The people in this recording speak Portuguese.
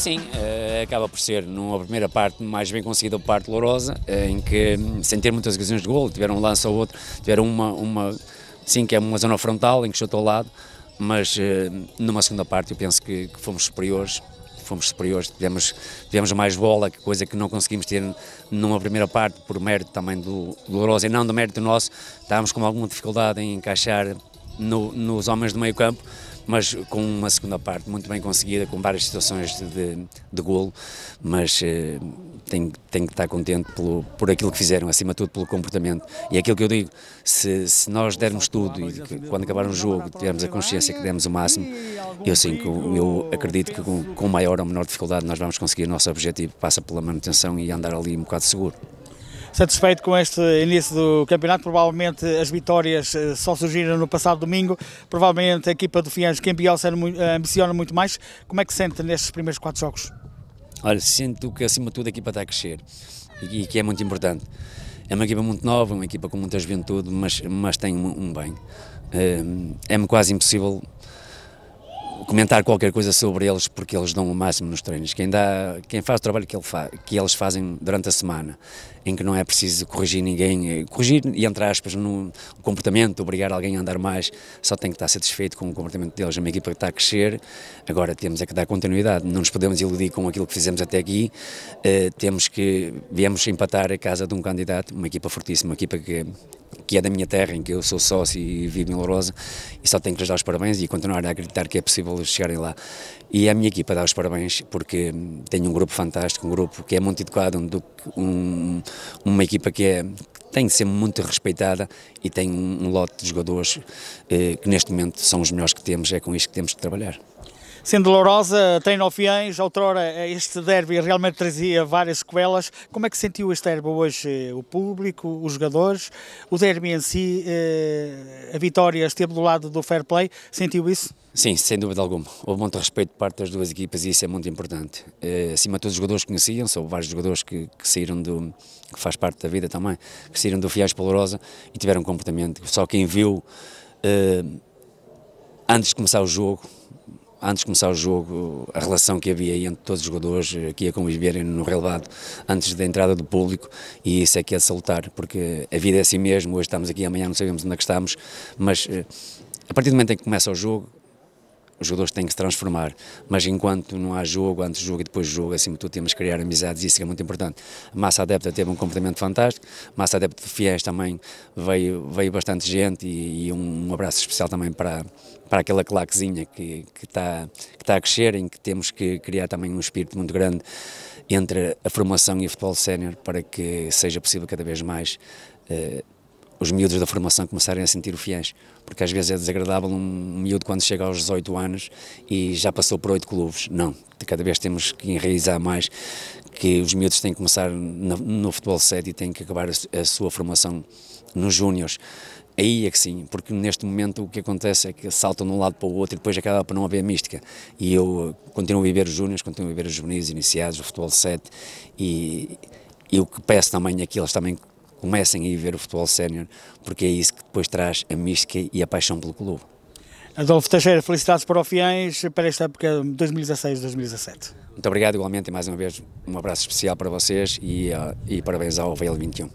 Sim, eh, acaba por ser numa primeira parte mais bem conseguida, por parte dolorosa, eh, em que sem ter muitas ocasiões de gol, tiveram um lance ou outro, tiveram uma, uma sim, que é uma zona frontal em que chutou ao lado, mas eh, numa segunda parte eu penso que, que fomos superiores, fomos superiores, tivemos, tivemos mais bola, coisa que não conseguimos ter numa primeira parte, por mérito também do Dolorosa e não do mérito nosso, estávamos com alguma dificuldade em encaixar no, nos homens do meio campo, mas com uma segunda parte muito bem conseguida, com várias situações de, de golo, mas eh, tenho, tenho que estar contente pelo, por aquilo que fizeram, acima de tudo pelo comportamento. E é aquilo que eu digo, se, se nós dermos tudo e que, quando acabar um jogo tivermos a consciência que demos o máximo, eu sim, eu acredito que com, com maior ou menor dificuldade nós vamos conseguir o nosso objetivo, passa pela manutenção e andar ali um bocado seguro satisfeito com este início do campeonato. Provavelmente as vitórias eh, só surgiram no passado domingo. Provavelmente a equipa do Fianes que eh, ambiciona muito mais. Como é que se sente nestes primeiros quatro jogos? Olha, sinto que acima de tudo a equipa está a crescer e que é muito importante. É uma equipa muito nova, uma equipa com muita juventude, mas, mas tem um bem. Eh, é-me quase impossível comentar qualquer coisa sobre eles porque eles dão o máximo nos treinos. Quem, dá, quem faz o trabalho que, ele fa, que eles fazem durante a semana, em que não é preciso corrigir ninguém, eh, corrigir, e entre aspas, no comportamento, obrigar alguém a andar mais, só tem que estar satisfeito com o comportamento deles. É uma equipa que está a crescer, agora temos é que dar continuidade, não nos podemos iludir com aquilo que fizemos até aqui, uh, temos que, viemos empatar a casa de um candidato, uma equipa fortíssima, uma equipa que que é da minha terra, em que eu sou sócio e vivo em Lourosa, e só tenho que lhes dar os parabéns e continuar a acreditar que é possível chegarem lá. E é a minha equipa dar os parabéns, porque hum, tenho um grupo fantástico, um grupo que é muito educado, um, um, uma equipa que é tem de ser muito respeitada e tem um, lote de jogadores eh, que neste momento são os melhores que temos, é com isto que temos que trabalhar. Sendo Lourosa, treino ao Fiães, outrora eh, este derby realmente trazia várias sequelas. Como é que sentiu este derby hoje? Eh, o público, os jogadores, o derby em si, eh, a vitória esteve do lado do fair play, sentiu isso? Sim, sem dúvida alguma. Houve muito respeito de parte das duas equipas e isso é muito importante. acima de todos os jogadores conheciam são houve vários jogadores que, que, saíram do. que faz parte da vida também, que saíram do Fiães para e tiveram um comportamento. Só quem viu antes de começar o jogo, antes de começar o jogo, a relação que havia entre todos os jogadores que ia conviverem no relevado antes da entrada do público e isso é que é de salutar, porque a vida é assim mesmo, hoje estamos aqui, amanhã não sabemos onde é que estamos, mas eh, a partir do momento em que começa o jogo, os jogadores têm que se transformar, mas enquanto não há jogo, antes do jogo e depois do jogo, é acima de tudo temos que criar amizades, isso é muito importante. A massa adepta teve um comportamento fantástico, a massa adepta de fiéis também veio, veio bastante gente e, e um, um, abraço especial também para, para aquela claquezinha que, que, está, que está a crescer, em que temos que criar também um espírito muito grande entre a formação e o futebol sénior para que seja possível cada vez mais eh, os miúdos da formação começarem a sentir o fiéis, porque às vezes é desagradável um miúdo quando chega aos 18 anos e já passou por oito clubes. Não, cada vez temos que enraizar mais que os miúdos têm que começar no, no futebol 7 e têm que acabar a, a sua formação nos júniores. Aí é que sim, porque neste momento o que acontece é que saltam de um lado para o outro e depois acaba por não haver mística. E eu eh, continuo a viver os júniores, continuo a viver os juvenis iniciados, o futebol 7 e, e o que peço também é que eles também comecem a ir ver o futebol sénior, porque é isso que depois traz a mística e a paixão pelo clube. Adolfo Teixeira, felicidades para o Fiães para esta época 2016-2017. Muito obrigado, igualmente, e mais uma vez um abraço especial para vocês e, uh, e parabéns ao VL21.